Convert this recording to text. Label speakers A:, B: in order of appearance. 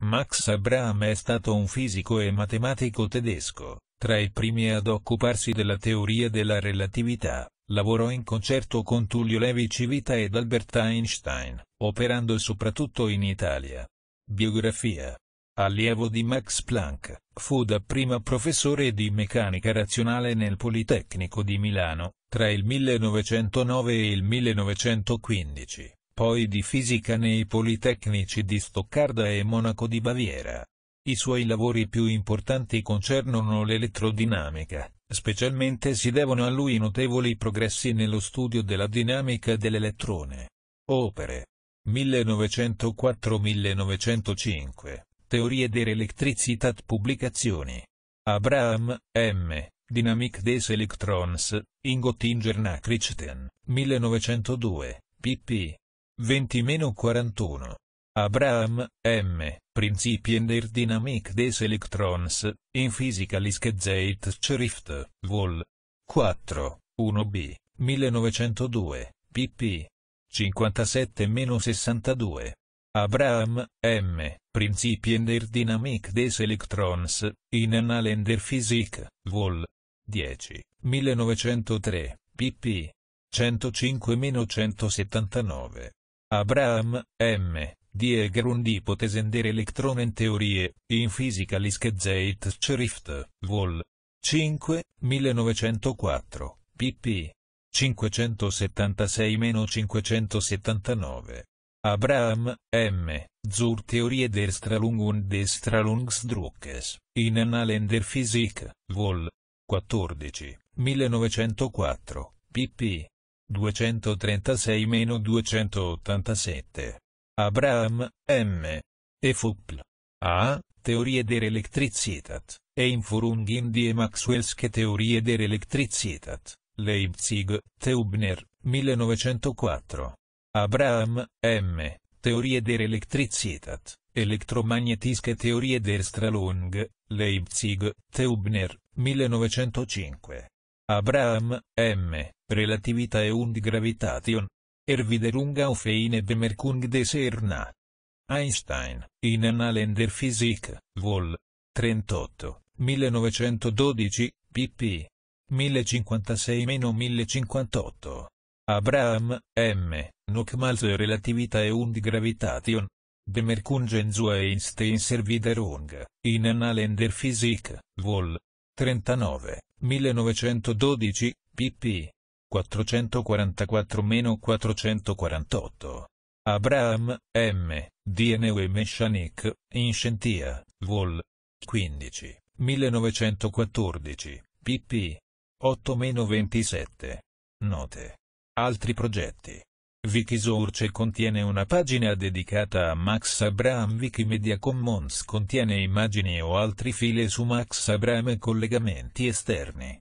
A: Max Abraham è stato un fisico e matematico tedesco, tra i primi ad occuparsi della teoria della relatività. Lavorò in concerto con Tullio Levi Civita ed Albert Einstein, operando soprattutto in Italia. Biografia allievo di Max Planck, fu dapprima professore di meccanica razionale nel Politecnico di Milano, tra il 1909 e il 1915 poi di fisica nei Politecnici di Stoccarda e Monaco di Baviera. I suoi lavori più importanti concernono l'elettrodinamica, specialmente si devono a lui notevoli progressi nello studio della dinamica dell'elettrone. Opere 1904-1905, Teorie der Elektrizität Pubblicazioni. Abraham, M., Dynamik des Electrons, in Göttingen Nachrichten, 1902, pp. 20-41. Abraham, M., Principien der Dynamik des Elektrons, in Schrift, Vol. 4, 1b, 1902, pp. 57-62. Abraham, M., Principien der Dynamik des Elektrons, in Annalen der Physik, Vol. 10, 1903, pp. 105-179. Abraham, M. Die Grundhypothesen der Theorie, in Physikaliskezeitschrift, Vol. 5, 1904, pp. 576-579. Abraham, M. Zur Theorie der Strahlung und des Strahlungsdruckes, in Annalen der Physik, Vol. 14, 1904, pp. 236-287. Abraham, M. E. Fupl. A. Teorie der Elektrizitat, e Inforungin die Maxwellske Theorie der Elektrizitat, Leipzig, Teubner, 1904. Abraham, M. Teorie der Elektrizitat, Elektromagnetische Theorie der Strahlung, Leipzig, Teubner, 1905. Abraham, M., Relatività und Gravitation. Erwiderung auf eine Bemerkung des Erna. Einstein, in Annalen der Physik, Vol. 38, 1912, pp. 1056-1058. Abraham, M., Nockmalse Relatività und Gravitation. Bemerkungen zu Einsteins Erwiderung, in Annalen der Physik, Vol. 39. 1912, pp. 444-448. Abraham, M., DNW Meshanik, in Scientia, Vol. 15, 1914, pp. 8-27. Note. Altri progetti. Wikisource contiene una pagina dedicata a Max Abraham Wikimedia Commons contiene immagini o altri file su Max Abraham e collegamenti esterni.